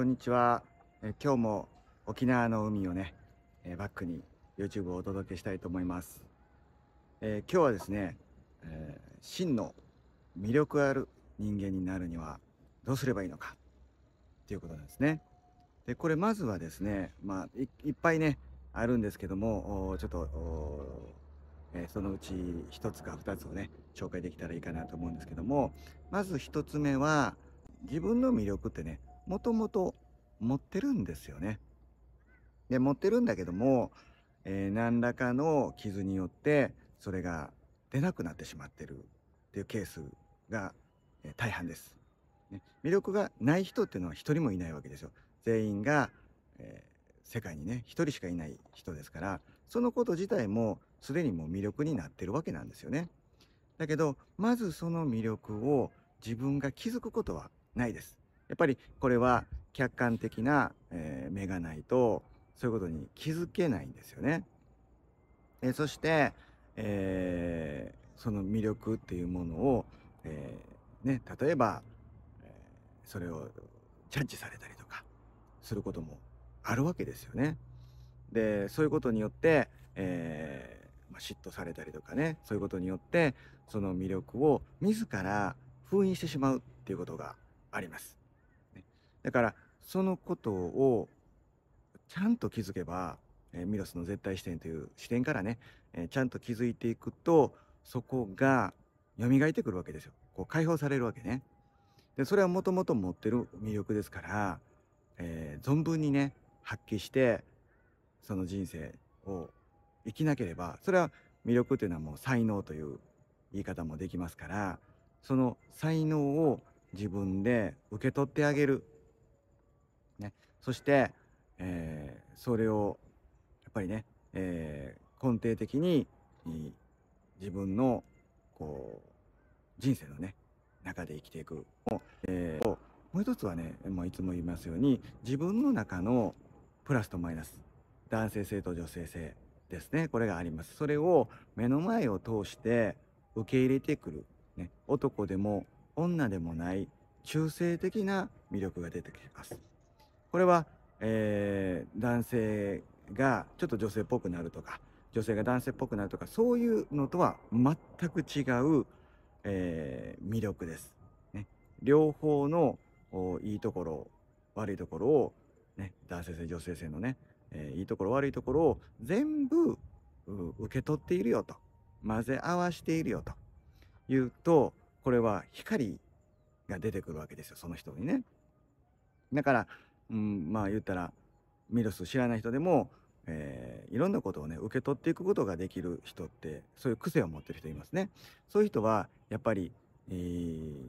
こんにちは。え今日も沖縄の海をね、えバックに YouTube をお届けしたいと思います。えー、今日はですね、えー、真の魅力ある人間になるにはどうすればいいのかっていうことなんですね。で、これまずはですね、まあいっぱいね、あるんですけども、ちょっと、えー、そのうち1つか2つをね、紹介できたらいいかなと思うんですけども、まず1つ目は、自分の魅力ってね、もともと持ってるんですよね。で、持ってるんだけども、えー、何らかの傷によってそれが出なくなってしまってるっていうケースが、え大半です、ね。魅力がない人っていうのは一人もいないわけですよ。全員が、えー、世界にね、一人しかいない人ですから、そのこと自体もすでにもう魅力になってるわけなんですよね。だけど、まずその魅力を自分が気づくことはないです。やっぱりこれは客観的な、え目がないとそういうことに気づけないんですよね。えそして、えー、その魅力っていうものを、えー、ね、例えば、えそれをチャッチされたりとかすることもあるわけですよね。でそういうことによって、えー、まあ、嫉妬されたりとかねそういうことによってその魅力を自ら封印してしまうっていうことがあります。だからそのことをちゃんと気づけば、えー、ミロスの絶対視点という視点からね、えー、ちゃんと気づいていくとそこが蘇ってくるわけですよ。こう解放されるわけね。でそれはもともと持ってる魅力ですから、えー、存分にね発揮してその人生を生きなければそれは魅力というのはもう才能という言い方もできますからその才能を自分で受け取ってあげるね、そして、えー、それをやっぱりね、えー、根底的に自分のこう人生のね中で生きていくも,、えー、もう一つはねもういつも言いますように自分の中のプラスとマイナス男性性と女性性ですねこれがありますそれを目の前を通して受け入れてくる、ね、男でも女でもない中性的な魅力が出てきます。これは、えー、男性がちょっと女性っぽくなるとか女性が男性っぽくなるとかそういうのとは全く違う、えー、魅力です。ね、両方のいいところ悪いところを、ね、男性性女性性のね、えー、いいところ悪いところを全部受け取っているよと混ぜ合わしているよというとこれは光が出てくるわけですよその人にね。だからうん、まあ言ったらミロス知らない人でも、えー、いろんなことをね受け取っていくことができる人ってそういう癖を持ってる人いますね。そういう人はやっぱり、えー、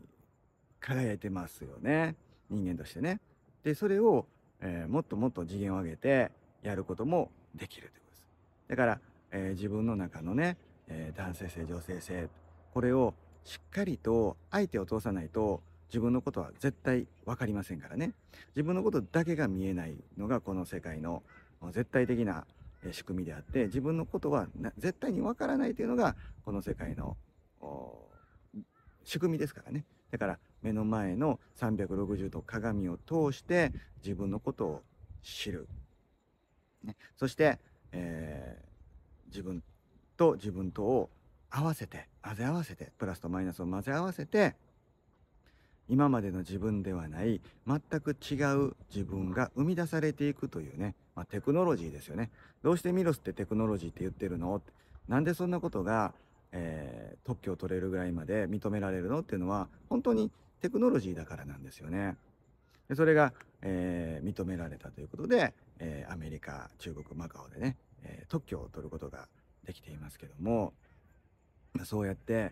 輝いてますよね人間としてね。でそれを、えー、もっともっと次元を上げてやることもできるということです。だから、え自分の中のね、え男性性女性性これをしっかりと相手を通さないと自分のことは絶対分かりませんからね自分のことだけが見えないのがこの世界の絶対的な仕組みであって自分のことは絶対に分からないというのがこの世界の仕組みですからねだから目の前の360度鏡を通して自分のことを知る、ね、そして、えー、自分と自分とを合わせて混ぜ合わせてプラスとマイナスを混ぜ合わせて今までの自分ではない全く違う自分が生み出されていくというね、まあ、テクノロジーですよねどうしてミロスってテクノロジーって言ってるのなんでそんなことが、えー、特許を取れるぐらいまで認められるのっていうのは本当にテクノロジーだからなんですよね。でそれが、えー、認められたということで、えー、アメリカ中国マカオでね、え特許を取ることができていますけども、まそうやって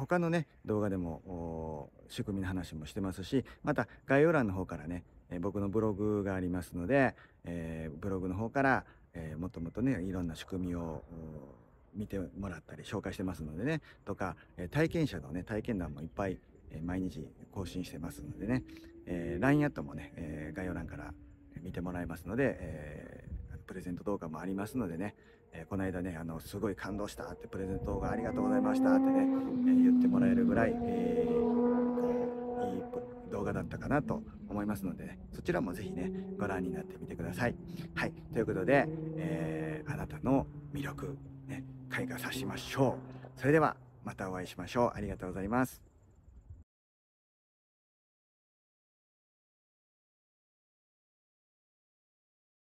他のね、動画でも仕組みの話もしてますし、また概要欄の方からね、え僕のブログがありますので、えー、ブログの方から、えー、もっともっとね、いろんな仕組みを見てもらったり紹介してますのでね、とか、え体験者のね、体験談もいっぱい、え毎日更新してますのでね、え LINE アットもね、え概要欄から見てもらえますので、えプレゼント動画もありますのでね、えー、この間ね、あの、すごい感動したって、プレゼント動画ありがとうございましたってね、えー、言ってもらえるぐらい、えー、いい動画だったかなと思いますので、ね、そちらもぜひね、ご覧になってみてください。はい。ということで、えー、あなたの魅力、ね、開花さしましょう。それでは、またお会いしましょう。ありがとうございます。